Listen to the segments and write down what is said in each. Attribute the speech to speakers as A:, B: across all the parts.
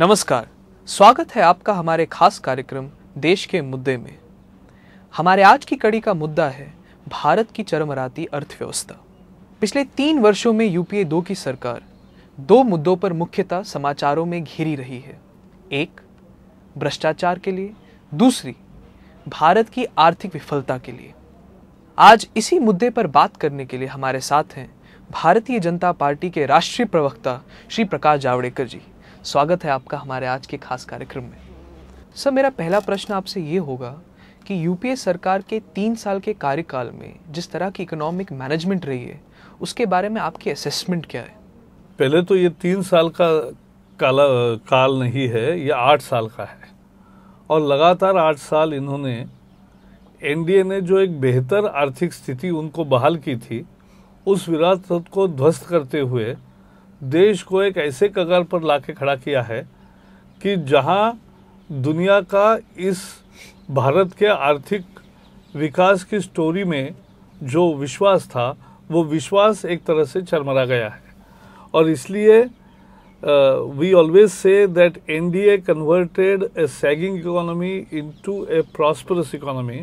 A: नमस्कार स्वागत है आपका हमारे खास कार्यक्रम देश के मुद्दे में हमारे आज की कड़ी का मुद्दा है भारत की चरमराती अर्थव्यवस्था पिछले तीन वर्षों में यूपीए दो की सरकार दो मुद्दों पर मुख्यतः समाचारों में घिरी रही है एक भ्रष्टाचार के लिए दूसरी भारत की आर्थिक विफलता के लिए आज इसी मुद्दे पर बात करने के लिए हमारे साथ हैं भारतीय जनता पार्टी के राष्ट्रीय प्रवक्ता श्री प्रकाश जावड़ेकर जी स्वागत है आपका हमारे आज के खास कार्यक्रम में सर मेरा पहला प्रश्न आपसे ये होगा कि यूपीए सरकार के तीन साल के कार्यकाल में जिस तरह की इकोनॉमिक मैनेजमेंट रही है उसके बारे में आपकी असेसमेंट क्या है
B: पहले तो ये तीन साल का काला काल नहीं है ये आठ साल का है और लगातार आठ साल इन्होंने एनडीए ने जो एक बेहतर आर्थिक स्थिति उनको बहाल की थी उस विरासत को ध्वस्त करते हुए देश को एक ऐसे कगार पर लाके खड़ा किया है कि जहाँ दुनिया का इस भारत के आर्थिक विकास की स्टोरी में जो विश्वास था वो विश्वास एक तरह से चरमरा गया है और इसलिए we always say that N D A converted a sagging economy into a prosperous economy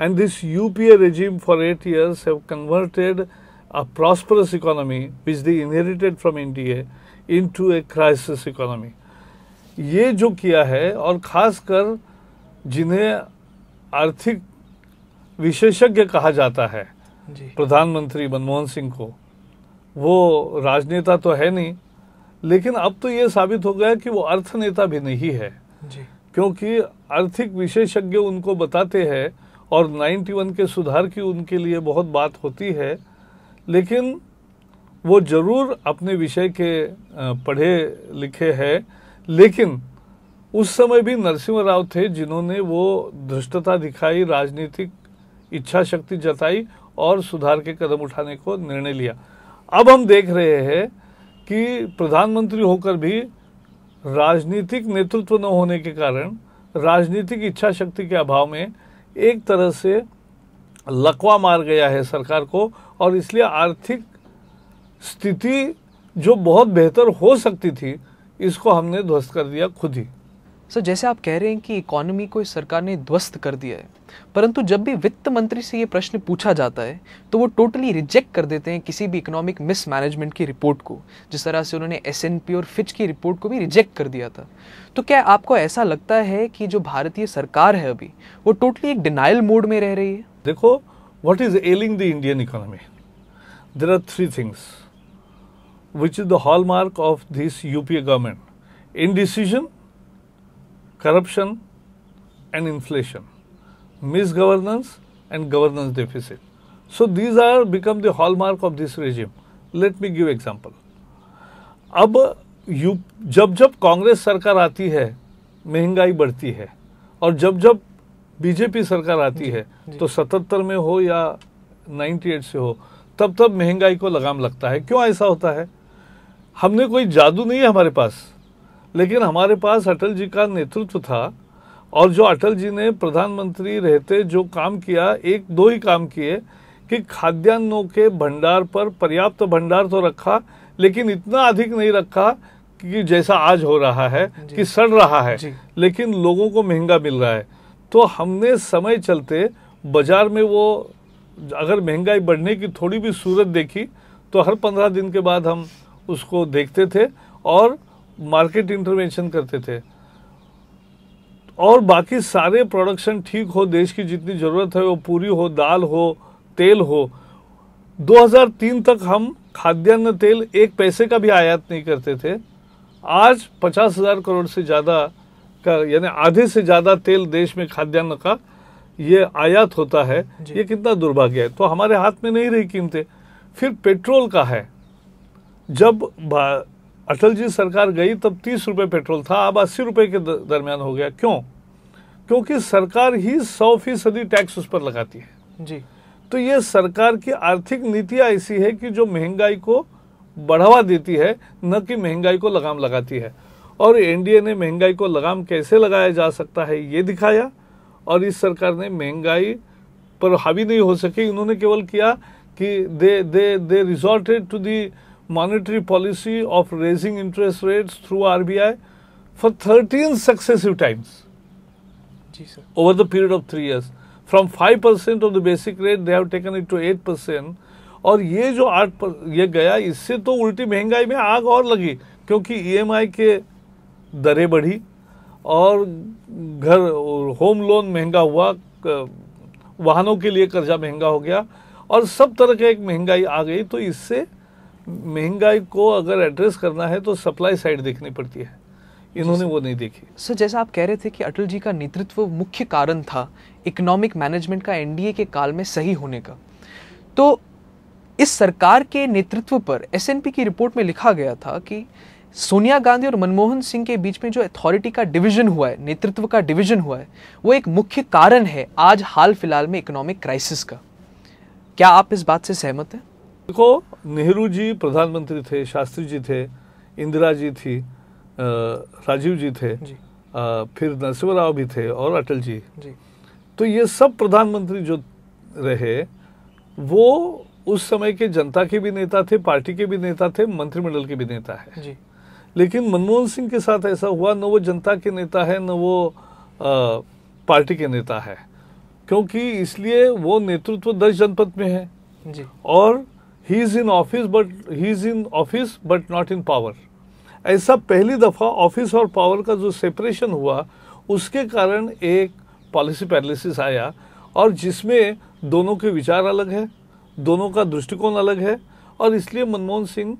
B: and this U P A regime for eight years have converted a prosperous economy which they inherited from India into a crisis economy. ये जो किया है और खासकर जिन्हें आर्थिक विशेषज्ञ कहा जाता है प्रधानमंत्री मनमोहन सिंह को वो राजनेता तो है नहीं लेकिन अब तो ये साबित हो गया कि वो अर्थनेता भी नहीं है जी। क्योंकि आर्थिक विशेषज्ञ उनको बताते हैं और 91 के सुधार की उनके लिए बहुत बात होती है लेकिन वो ज़रूर अपने विषय के पढ़े लिखे है लेकिन उस समय भी नरसिंह राव थे जिन्होंने वो धृष्टता दिखाई राजनीतिक इच्छा शक्ति जताई और सुधार के कदम उठाने को निर्णय लिया अब हम देख रहे हैं कि प्रधानमंत्री होकर भी राजनीतिक नेतृत्व न होने के कारण राजनीतिक इच्छा शक्ति के अभाव में एक तरह से लकवा मार गया है सरकार को और इसलिए आर्थिक स्थिति जो
A: बहुत बेहतर हो सकती थी इसको हमने ध्वस्त कर दिया खुद ही सर जैसे आप कह रहे हैं कि इकोनॉमी को इस सरकार ने ध्वस्त कर दिया है परंतु जब भी वित्त मंत्री से ये प्रश्न पूछा जाता है तो वो टोटली रिजेक्ट कर देते हैं किसी भी इकोनॉमिक मिसमैनेजमेंट की रिपोर्ट को जिस तरह से उन्होंने एस और फिच की रिपोर्ट को भी रिजेक्ट कर दिया था तो क्या आपको ऐसा लगता है कि जो भारतीय सरकार है अभी वो टोटली एक डिनाइल मोड में रह रही है देखो What is ailing the Indian economy? There are three things, which is the
B: hallmark of this UPA government indecision, corruption, and inflation, misgovernance, and governance deficit. So these are become the hallmark of this regime. Let me give example. ab you, jab jab congress sarkar aati hai महंगाई badhti hai aur jab jab BJP सरकार आती है तो सतहत्तर में हो या 98 से हो तब तब महंगाई को लगाम लगता है क्यों ऐसा होता है हमने कोई जादू नहीं है हमारे पास लेकिन हमारे पास अटल जी का नेतृत्व था और जो अटल जी ने प्रधानमंत्री रहते जो काम किया एक दो ही काम किए कि खाद्यान्नों के भंडार पर पर्याप्त भंडार तो रखा लेकिन इतना अधिक नहीं रखा कि जैसा आज हो रहा है कि सड़ रहा है लेकिन लोगों को महंगा मिल रहा है तो हमने समय चलते बाज़ार में वो अगर महंगाई बढ़ने की थोड़ी भी सूरत देखी तो हर पंद्रह दिन के बाद हम उसको देखते थे और मार्केट इंटरवेंशन करते थे और बाकी सारे प्रोडक्शन ठीक हो देश की जितनी ज़रूरत है वो पूरी हो दाल हो तेल हो 2003 तक हम खाद्यान्न तेल एक पैसे का भी आयात नहीं करते थे आज पचास हज़ार करोड़ से ज़्यादा का यानी आधे से ज़्यादा तेल देश में खाद्यान्न का ये आयात होता है ये कितना दुर्भाग्य है तो हमारे हाथ में नहीं रही कीमतें फिर पेट्रोल का है जब अटल जी सरकार गई तब तीस रुपये पेट्रोल था अब अस्सी रुपये के दरमियान हो गया क्यों क्योंकि सरकार ही सौ फीसदी टैक्स उस पर लगाती है जी तो ये सरकार की आर्थिक नीतियाँ ऐसी है कि जो महंगाई को बढ़ावा देती है न कि महंगाई को लगाम लगाती है और एनडीए ने महंगाई को लगाम कैसे लगाया जा सकता है ये दिखाया और इस सरकार ने महंगाई पर हावी नहीं हो सके इन्होंने केवल किया कि they they they resorted to the monetary policy of raising interest rates through RBI for thirteen successive times ji sir over the period of three years from five percent of the basic rate they have taken it to eight percent और ये जो आठ ये गया इससे तो उल्टी महंगाई में आग और लगी क्योंकि ईएमआई e के दरें बढ़ी और घर होम लोन महंगा हुआ वाहनों के लिए कर्जा महंगा हो गया और सब तरह की एक महंगाई आ गई तो इससे महंगाई को अगर एड्रेस
A: करना है तो सप्लाई साइड देखनी पड़ती है इन्होंने वो नहीं देखी सर जैसा आप कह रहे थे कि अटल जी का नेतृत्व मुख्य कारण था इकोनॉमिक मैनेजमेंट का एनडीए के काल में सही होने का तो इस सरकार के नेतृत्व पर एसएनपी की रिपोर्ट में लिखा गया था कि सोनिया गांधी और मनमोहन सिंह के बीच में जो अथॉरिटी का डिवीजन हुआ है नेतृत्व का डिवीजन हुआ है वो एक मुख्य कारण है आज हाल फिलहाल में इकोनॉमिक क्राइसिस का क्या आप इस बात से सहमत हैं
B: देखो नेहरू जी प्रधानमंत्री थे शास्त्री जी थे इंदिरा जी थी राजीव जी थे जी। आ, फिर नरसिंह राव भी थे और अटल जी, जी तो ये सब प्रधानमंत्री जो रहे वो उस समय के जनता के भी नेता थे पार्टी के भी नेता थे मंत्रिमंडल के भी नेता है जी लेकिन मनमोहन सिंह के साथ ऐसा हुआ न वो जनता के नेता है न वो आ, पार्टी के नेता है क्योंकि इसलिए वो नेतृत्व दस जनपद में है जी और he is in office but he is in office but not in power ऐसा पहली दफ़ा ऑफिस और पावर का जो सेपरेशन हुआ उसके कारण एक पॉलिसी पैरालिसिस आया और जिसमें दोनों के विचार अलग है दोनों का दृष्टिकोण अलग है और इसलिए मनमोहन सिंह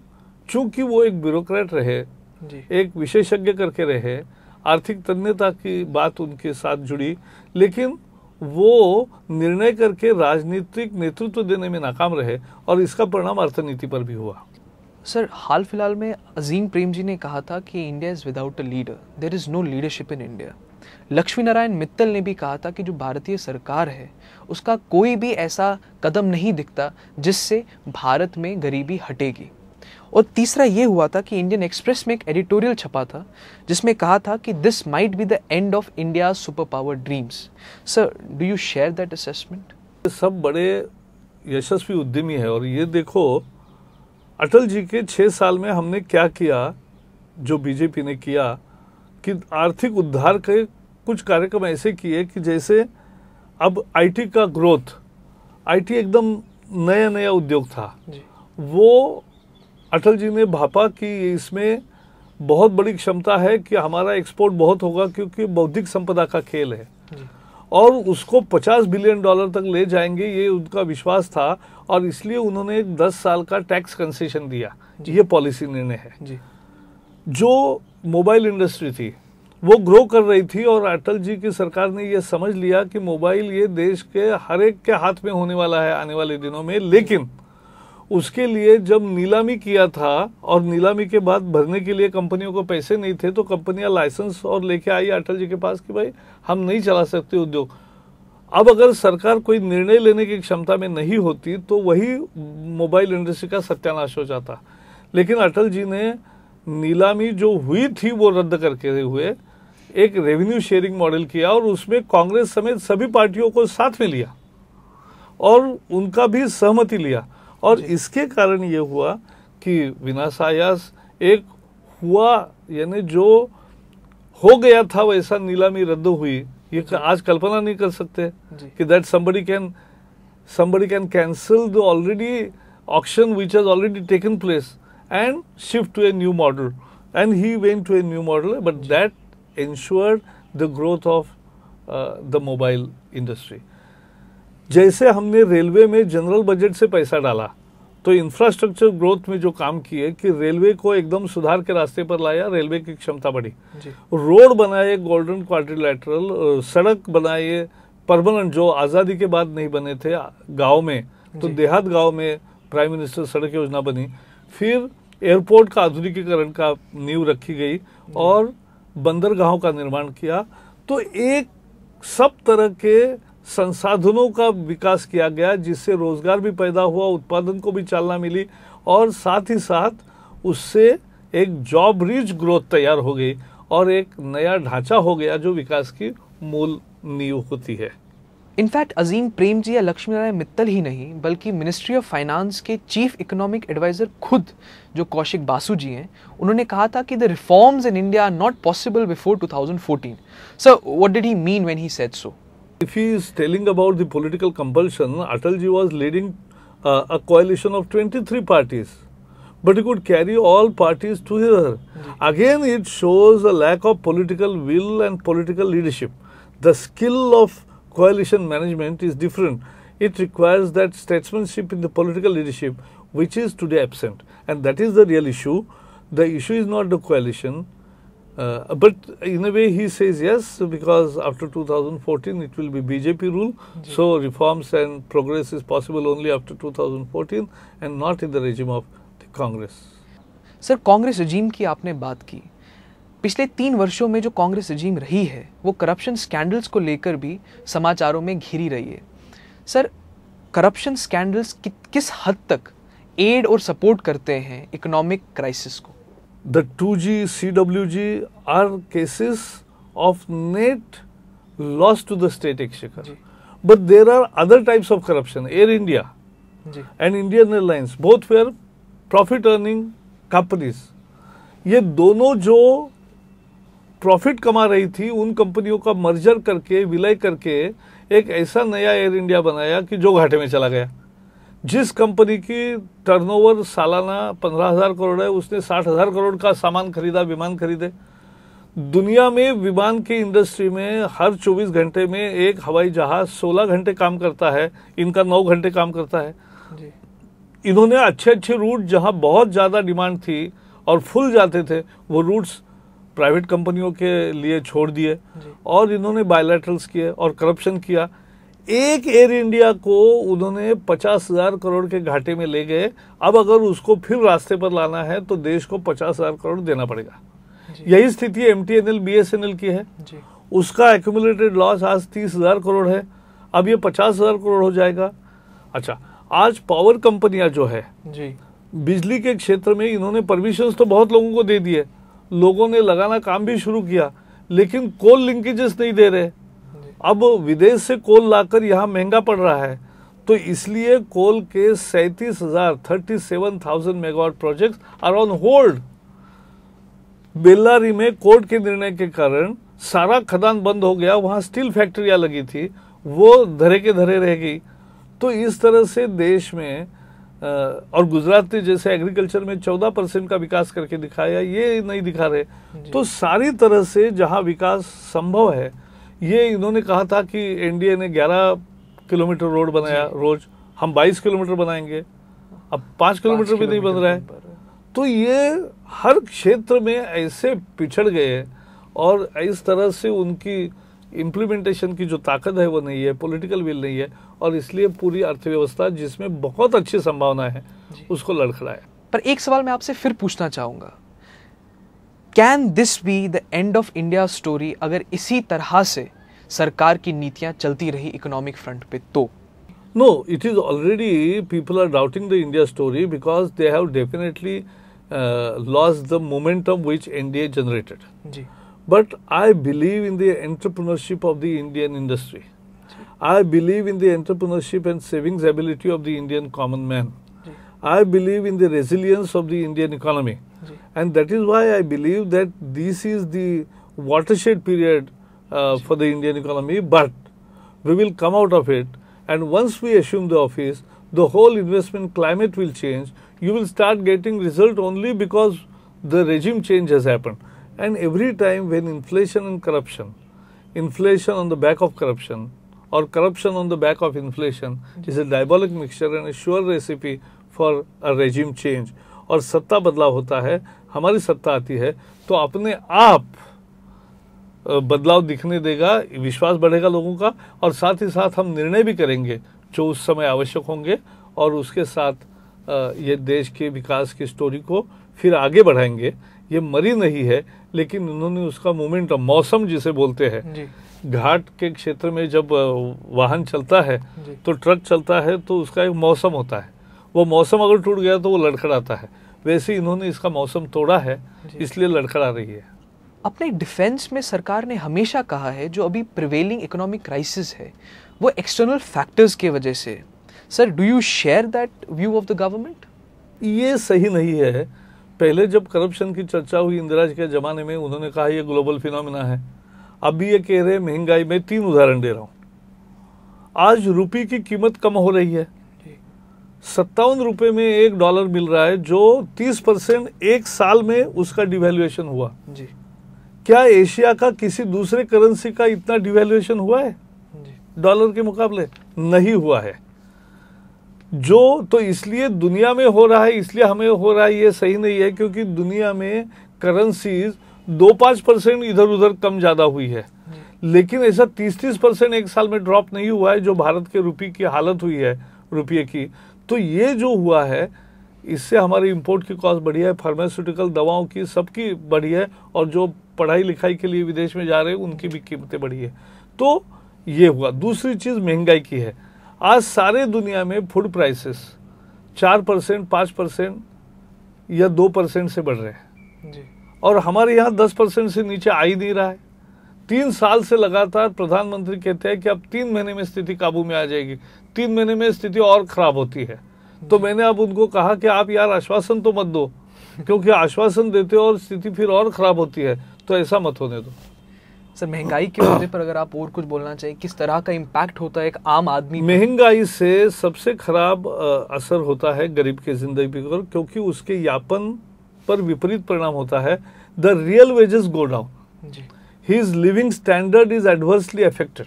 B: चूंकि वो एक ब्यूरोक्रेट रहे एक विशेषज्ञ करके रहे आर्थिक तन्यता की बात उनके साथ जुड़ी लेकिन वो निर्णय करके राजनीतिक नेतृत्व
A: देने में नाकाम रहे और इसका परिणाम अर्थनीति पर भी हुआ सर हाल फिलहाल में अजीम प्रेम जी ने कहा था कि India is without a leader there is no leadership in India Lakshmi Narayan Mittal ने भी कहा था कि जो भारतीय सरकार है उसका कोई भी ऐसा कदम नहीं दिखता जिससे भारत में गरीबी हटेगी और तीसरा ये हुआ था कि इंडियन एक्सप्रेस में एक एडिटोरियल छपा था जिसमें कहा था कि this might be the end of India superpower dreams sir do you share that assessment सब बड़े
B: यशस्वी उद्यमी है और ये देखो अटल जी के छः साल
A: में हमने क्या
B: किया जो बीजेपी ने किया कि आर्थिक उद्धार के कुछ कार्यक्रम ऐसे किए कि जैसे अब आईटी का ग्रोथ आईटी एकदम नया नया उद्योग था वो अटल जी ने भापा कि इसमें बहुत बड़ी क्षमता है कि हमारा एक्सपोर्ट बहुत होगा क्योंकि बौद्धिक संपदा का खेल है और उसको 50 बिलियन डॉलर तक ले जाएंगे ये उनका विश्वास था और इसलिए उन्होंने एक 10 साल का टैक्स कंसेशन दिया ये पॉलिसी निर्णय है जी। जो मोबाइल इंडस्ट्री थी वो ग्रो कर रही थी और अटल जी की सरकार ने ये समझ लिया कि मोबाइल ये देश के हर एक के हाथ में होने वाला है आने वाले दिनों में लेकिन उसके लिए जब नीलामी किया था और नीलामी के बाद भरने के लिए कंपनियों को पैसे नहीं थे तो कंपनियां लाइसेंस और लेके आई अटल जी के पास कि भाई हम नहीं चला सकते उद्योग अब अगर सरकार कोई निर्णय लेने की क्षमता में नहीं होती तो वही मोबाइल इंडस्ट्री का सत्यानाश हो जाता लेकिन अटल जी ने नीलामी जो हुई थी वो रद्द करके हुए एक रेवेन्यू शेयरिंग मॉडल किया और उसमें कांग्रेस समेत सभी पार्टियों को साथ में लिया और उनका भी सहमति लिया और इसके कारण ये हुआ कि विनाशायास एक हुआ यानी जो हो गया था वैसा नीलामी रद्द हुई ये आज कल्पना नहीं कर सकते कि that somebody can somebody can cancel the already auction which has already taken place and shift to a new model and he went to a new model but that ensure the growth of the mobile industry जैसे हमने railway में general budget से पैसा डाला तो infrastructure growth में जो काम किए कि रेलवे को एकदम सुधार के रास्ते पर लाया रेलवे की क्षमता बढ़ी रोड बनाए गोल्डन क्वार्टिलेटरल सड़क बनाए परमानेंट जो आज़ादी के बाद नहीं बने थे गांव में तो देहात गांव में प्राइम मिनिस्टर सड़क योजना बनी फिर एयरपोर्ट का आधुनिकीकरण का नींव रखी गई और बंदरगाहों का निर्माण किया तो एक सब तरह के संसाधनों का विकास किया गया जिससे रोजगार भी पैदा हुआ उत्पादन को भी चालना मिली और साथ ही साथ उससे एक जॉब रिच ग्रोथ तैयार हो गई और एक नया ढांचा हो गया जो विकास की
A: मूल नींव होती है इनफैक्ट अजीम प्रेम जी या लक्ष्मी नारायण मित्तल ही नहीं बल्कि मिनिस्ट्री ऑफ फाइनेंस के चीफ इकोनॉमिक एडवाइज़र खुद जो कौशिक बासु जी हैं उन्होंने कहा था कि the reforms in India are not possible before 2014 sir what did he mean when he said so If he is telling about the political compulsion, Atalji was leading
B: uh, a coalition of 23 parties, but he could carry all parties together. Again, it shows a lack of political will and political leadership. The skill of coalition management is different. It requires that statesmanship in the political leadership, which is today absent. And that is the real issue. The issue is not the coalition, Uh, but in a way, he says yes because after 2014 it will be BJP rule. mm-hmm. So reforms and progress is possible only after 2014 and not in the regime of the Congress.
A: Sir Congress regime की आपने बात की पिछले तीन वर्षों में जो कांग्रेस रजीम रही है वो करप्शन स्कैंडल्स को लेकर भी समाचारों में घिरी रही है सर करप्शन स्कैंडल्स कि, किस हद तक एड और सपोर्ट करते हैं इकोनॉमिक क्राइसिस को the 2G, CWG are cases of net
B: loss to the state exchequer. But there are other types of corruption. Air India and Indian Airlines, both were profit earning companies. ये दोनों जो profit कमा रही थी उन कंपनियों का मर्जर करके विलय करके एक ऐसा नया एयर इंडिया बनाया कि जो घाटे में चला गया जिस कंपनी की टर्नओवर सालाना पंद्रह हजार करोड़ है उसने साठ हजार करोड़ का सामान खरीदा विमान खरीदे दुनिया में विमान की इंडस्ट्री में हर 24 घंटे में एक हवाई जहाज 16 घंटे काम करता है इनका 9 घंटे काम करता है जी। इन्होंने अच्छे अच्छे रूट जहां बहुत ज़्यादा डिमांड थी और फुल जाते थे वो रूट्स प्राइवेट कंपनियों के लिए छोड़ दिए और इन्होंने बायोलेटरल्स किए और करप्शन किया एक एयर इंडिया को उन्होंने पचास हजार करोड़ के घाटे में ले गए अब अगर उसको फिर रास्ते पर लाना है तो देश को पचास हजार करोड़ देना पड़ेगा यही स्थिति M T N L B S N L की है उसका एक्यूमुलेटेड लॉस आज तीस हजार करोड़ है अब ये पचास हजार करोड़ हो जाएगा अच्छा आज पावर कंपनियां जो है जी बिजली के क्षेत्र में इन्होंने परमिशन तो बहुत लोगों को दे दिए लोगों ने लगाना काम भी शुरू किया लेकिन कोल लिंकेजेस नहीं दे रहे अब विदेश से कोल लाकर यहाँ महंगा पड़ रहा है तो इसलिए कोल के सैंतीस हजार thirty seven thousand megawatt project are on hold Bellary में कोर्ट के निर्णय के कारण सारा खदान बंद हो गया वहां स्टील फैक्ट्रिया लगी थी वो धरे के धरे रह गई तो इस तरह से देश में और गुजरात ने जैसे एग्रीकल्चर में 14 परसेंट का विकास करके दिखाया ये नहीं दिखा रहे तो सारी तरह से जहां विकास संभव है ये इन्होंने कहा था कि एनडीए ने 11 किलोमीटर रोड बनाया रोज हम 22 किलोमीटर बनाएंगे अब पाँच किलोमीटर भी नहीं बन रहा है तो ये हर क्षेत्र में ऐसे पिछड़ गए हैं और इस तरह से उनकी इम्प्लीमेंटेशन की जो ताकत है वो नहीं है पॉलिटिकल विल नहीं है और इसलिए पूरी अर्थव्यवस्था जिसमें
A: बहुत अच्छी संभावना है उसको है पर एक सवाल मैं आपसे फिर पूछना चाहूँगा can this be the end of India story अगर इसी तरह से सरकार की नीतियां चलती रही इकोनॉमिक फ्रंट पे तो no it is already
B: people are doubting the India story because they have definitely loss the momentum which NDA generated ji but I believe in the of the Indian industry I believe in the and savings ability of the Indian common man I believe in the resilience of the Indian economy. And that is why I believe that this is the watershed period uh, for the Indian economy, but we will come out of it. And once we assume the office, the whole investment climate will change. You will start getting result only because the regime change has happened. And every time when inflation and corruption, inflation on the back of corruption, or corruption on the back of inflation is a diabolic mixture and a sure recipe for a regime change और सत्ता बदलाव होता है हमारी सत्ता आती है तो अपने आप बदलाव दिखने देगा विश्वास बढ़ेगा लोगों का और साथ ही साथ हम निर्णय भी करेंगे जो उस समय आवश्यक होंगे और उसके साथ ये देश के विकास की स्टोरी को फिर आगे बढ़ाएंगे ये मरी नहीं है लेकिन उन्होंने उसका मूवमेंट मौसम जिसे बोलते हैं घाट के क्षेत्र में जब वाहन चलता है तो ट्रक चलता है तो उसका एक मौसम होता है वो मौसम अगर टूट गया तो वो लड़खड़ाता है वैसे इन्होंने इसका मौसम तोड़ा है इसलिए लड़खड़ा रही है
A: अपने डिफेंस में सरकार ने हमेशा कहा है जो अभी प्रिवेलिंग इकोनॉमिक क्राइसिस है वो एक्सटर्नल फैक्टर्स के वजह से sir do you share that view of the government ये सही नहीं है पहले जब करप्शन की
B: चर्चा हुई इंदिराज के ज़माने में उन्होंने कहा ये ग्लोबल फिनोमिना है अभी ये कह रहे महंगाई में तीन उदाहरण दे रहा हूँ आज रुपये की कीमत कम हो रही है सत्तावन रुपये में एक डॉलर मिल रहा है जो तीस परसेंट एक साल में उसका डिवेल्युएशन हुआ जी क्या एशिया का किसी दूसरे करेंसी का इतना डिवेल्युएशन हुआ है डॉलर के मुकाबले नहीं हुआ है जो तो इसलिए दुनिया में हो रहा है इसलिए हमें हो रहा है ये सही नहीं है क्योंकि दुनिया में करेंसीज दो पाँच परसेंट इधर उधर कम ज़्यादा हुई है लेकिन ऐसा तीस तीस परसेंट एक साल में ड्रॉप नहीं हुआ है जो भारत के रुपये की हालत हुई है रुपये की तो ये जो हुआ है इससे हमारी इंपोर्ट की कॉस्ट बढ़ी है फार्मास्यूटिकल दवाओं की सबकी बढ़ी है और जो पढ़ाई लिखाई के लिए विदेश में जा रहे हैं उनकी भी कीमतें बढ़ी है तो ये हुआ दूसरी चीज़ महंगाई की है आज सारे दुनिया में फूड प्राइसेस चार परसेंट पाँच परसेंट या दो परसेंट से बढ़ रहे हैं जी और हमारे यहाँ दस परसेंट से नीचे आ ही नहीं रहा है तीन साल से लगातार प्रधानमंत्री कहते हैं कि अब तीन महीने में स्थिति काबू में आ जाएगी तीन महीने में स्थिति और खराब होती है तो मैंने अब उनको कहा कि आप यार आश्वासन तो मत दो क्योंकि आश्वासन देते हो और स्थिति फिर और खराब होती है तो ऐसा मत होने दो
A: सर महंगाई के मुद्दे पर अगर आप और कुछ बोलना चाहिए किस तरह का इम्पैक्ट होता है एक आम आदमी
B: महंगाई से सबसे खराब असर होता है गरीब की जिंदगी पर क्योंकि उसके यापन पर विपरीत परिणाम होता है the real wages go down जी his living standard is adversely affected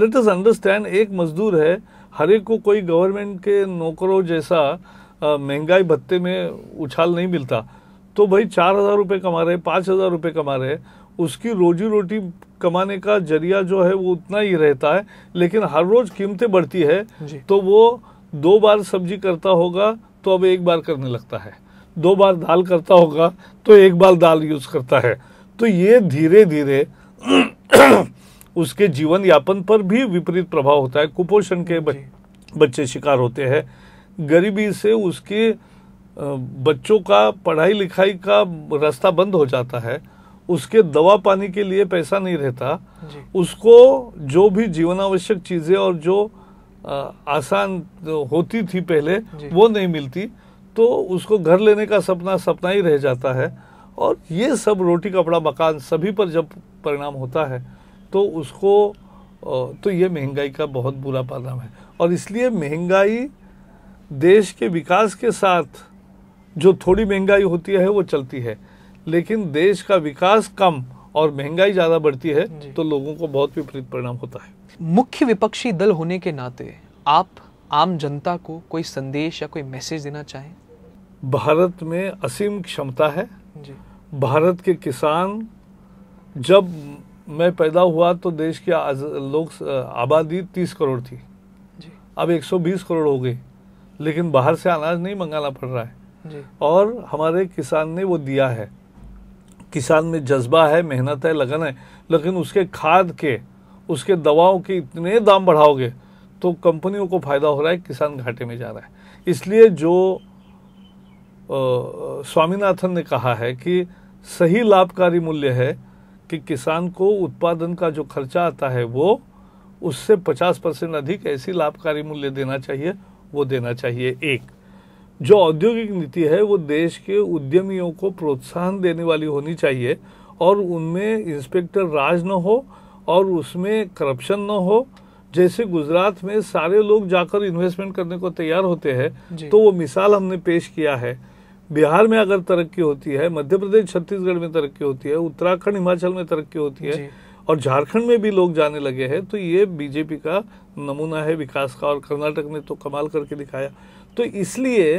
B: let us understand एक मजदूर है हर एक को कोई गवर्नमेंट के नौकरों जैसा महंगाई भत्ते में उछाल नहीं मिलता तो भाई चार हज़ार रुपये कमा रहे पाँच हज़ार रुपये कमा रहे उसकी रोजी रोटी कमाने का जरिया जो है वो उतना ही रहता है लेकिन हर रोज़ कीमतें बढ़ती है तो वो दो बार सब्जी करता होगा तो अब एक बार करने लगता है दो बार दाल करता होगा तो एक बार दाल यूज़ करता है तो ये धीरे धीरे उसके जीवन यापन पर भी विपरीत प्रभाव होता है कुपोषण के बच्चे शिकार होते हैं गरीबी से उसके बच्चों का पढ़ाई लिखाई का रास्ता बंद हो जाता है उसके दवा पानी के लिए पैसा नहीं रहता उसको जो भी जीवनावश्यक चीज़ें और जो आसान होती थी पहले वो नहीं मिलती तो उसको घर लेने का सपना सपना ही रह जाता है और ये सब रोटी कपड़ा मकान सभी पर जब परिणाम होता है तो उसको तो ये महंगाई का बहुत बुरा परिणाम है और इसलिए महंगाई देश के विकास के साथ जो थोड़ी महंगाई होती है वो चलती है लेकिन देश का विकास कम और महंगाई ज़्यादा बढ़ती है तो लोगों को बहुत
A: विपरीत परिणाम होता है मुख्य विपक्षी दल होने के नाते आप आम जनता को कोई संदेश या कोई मैसेज देना चाहें
B: भारत में असीम क्षमता है जी भारत के किसान जब मैं पैदा हुआ तो देश की लोग आबादी तीस करोड़ थी जी। अब बीस करोड़ हो गई लेकिन बाहर से अनाज नहीं मंगाना पड़ रहा है जी। और हमारे किसान ने वो दिया है किसान में जज्बा है मेहनत है लगन है लेकिन उसके खाद के उसके दवाओं के इतने दाम बढ़ाओगे तो कंपनियों को फ़ायदा हो रहा है किसान घाटे में जा रहा है इसलिए जो स्वामीनाथन ने कहा है कि सही लाभकारी मूल्य है कि किसान को उत्पादन का जो खर्चा आता है वो उससे 50 परसेंट अधिक ऐसी लाभकारी मूल्य देना चाहिए वो देना चाहिए एक जो औद्योगिक नीति है वो देश के उद्यमियों को प्रोत्साहन देने वाली होनी चाहिए और उनमें इंस्पेक्टर राज न हो और उसमें करप्शन न हो जैसे गुजरात में सारे लोग जाकर इन्वेस्टमेंट करने को तैयार होते हैं तो वो मिसाल हमने पेश किया है बिहार में अगर तरक्की होती है मध्य प्रदेश छत्तीसगढ़ में तरक्की होती है उत्तराखंड हिमाचल में तरक्की होती है और झारखंड में भी लोग जाने लगे हैं तो ये बीजेपी का नमूना है विकास का और कर्नाटक ने तो कमाल करके दिखाया तो इसलिए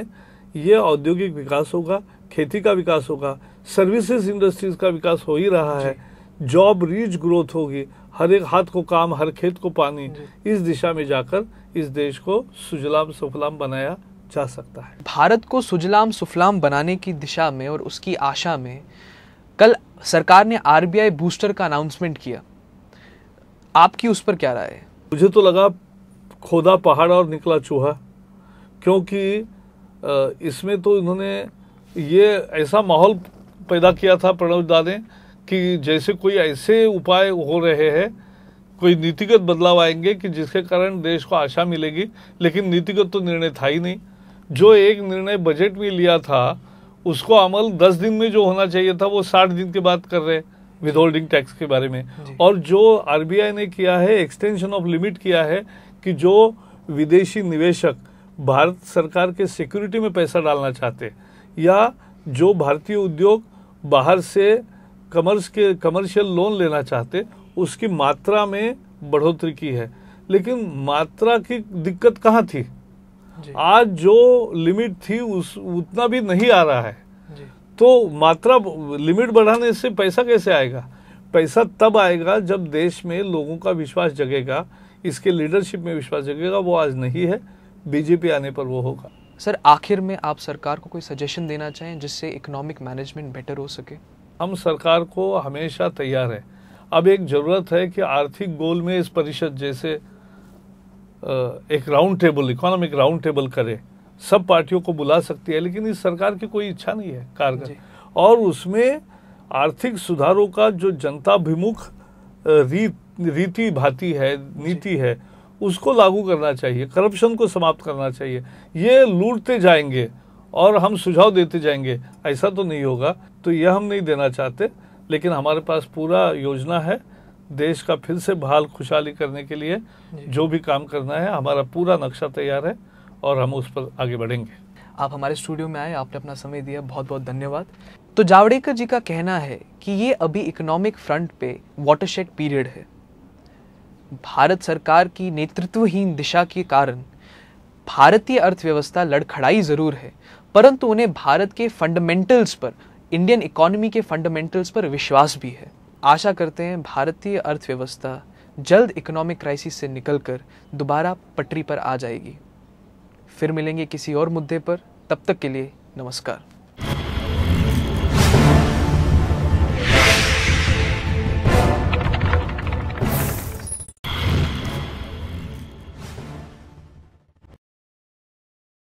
B: ये औद्योगिक विकास होगा खेती का विकास होगा सर्विसेज इंडस्ट्रीज का विकास हो ही रहा है जॉब रीच ग्रोथ होगी हर एक हाथ को काम हर खेत को पानी इस दिशा में जाकर इस देश को सुजलाम सफलाम
A: बनाया जा सकता है भारत को सुजलाम सुफलाम बनाने की दिशा में और उसकी आशा में कल सरकार ने आर बूस्टर का अनाउंसमेंट किया आपकी उस पर क्या राय है मुझे तो लगा खोदा पहाड़ और निकला चूहा
B: क्योंकि इसमें तो इन्होंने ये ऐसा माहौल पैदा किया था प्रणव दा ने कि जैसे कोई ऐसे उपाय हो रहे हैं कोई नीतिगत बदलाव आएंगे कि जिसके कारण देश को आशा मिलेगी लेकिन नीतिगत तो निर्णय था ही नहीं जो एक निर्णय बजट में लिया था उसको अमल दस दिन में जो होना चाहिए था वो साठ दिन के बाद कर रहे हैं विद होल्डिंग टैक्स के बारे में और जो आरबीआई ने किया है एक्सटेंशन ऑफ लिमिट किया है कि जो विदेशी निवेशक भारत सरकार के सिक्योरिटी में पैसा डालना चाहते या जो भारतीय उद्योग बाहर से कमर्स के कमर्शियल लोन लेना चाहते उसकी मात्रा में बढ़ोतरी की है लेकिन मात्रा की दिक्कत कहाँ थी आज जो लिमिट थी उस उतना भी नहीं आ रहा है तो मात्रा लिमिट बढ़ाने से पैसा कैसे आएगा पैसा तब आएगा जब देश में लोगों का विश्वास जगेगा इसके लीडरशिप में विश्वास जगेगा वो आज नहीं है बीजेपी आने पर
A: वो होगा सर आखिर में आप सरकार को कोई सजेशन देना चाहें जिससे इकोनॉमिक मैनेजमेंट बेटर हो सके हम सरकार को हमेशा तैयार है अब एक ज़रूरत है कि आर्थिक
B: गोल में इस परिषद जैसे एक round table economic round table करे सब पार्टियों को बुला सकती है लेकिन इस सरकार की कोई इच्छा नहीं है कारगर और उसमें आर्थिक सुधारों का जो जनताभिमुख रीत रीति भांति है नीति है उसको लागू करना चाहिए करप्शन को समाप्त करना चाहिए ये लूटते जाएंगे और हम सुझाव देते जाएंगे ऐसा तो नहीं होगा तो यह हम नहीं देना चाहते लेकिन हमारे पास पूरा योजना है देश का फिर से बहाल खुशहाली करने के लिए जो भी काम करना है हमारा पूरा नक्शा तैयार है और हम उस पर आगे बढ़ेंगे
A: आप हमारे स्टूडियो में आए आपने अपना समय दिया बहुत बहुत धन्यवाद तो जावड़ेकर जी का कहना है कि ये अभी इकोनॉमिक फ्रंट पे वाटरशेड पीरियड है भारत सरकार की नेतृत्वहीन दिशा के कारण भारतीय अर्थव्यवस्था लड़खड़ाई ज़रूर है परंतु उन्हें भारत के फंडामेंटल्स पर इंडियन इकोनॉमी के फंडामेंटल्स पर विश्वास भी है आशा करते हैं भारतीय अर्थव्यवस्था जल्द इकोनॉमिक क्राइसिस से निकलकर दोबारा पटरी पर आ जाएगी फिर मिलेंगे किसी और मुद्दे पर तब तक के लिए नमस्कार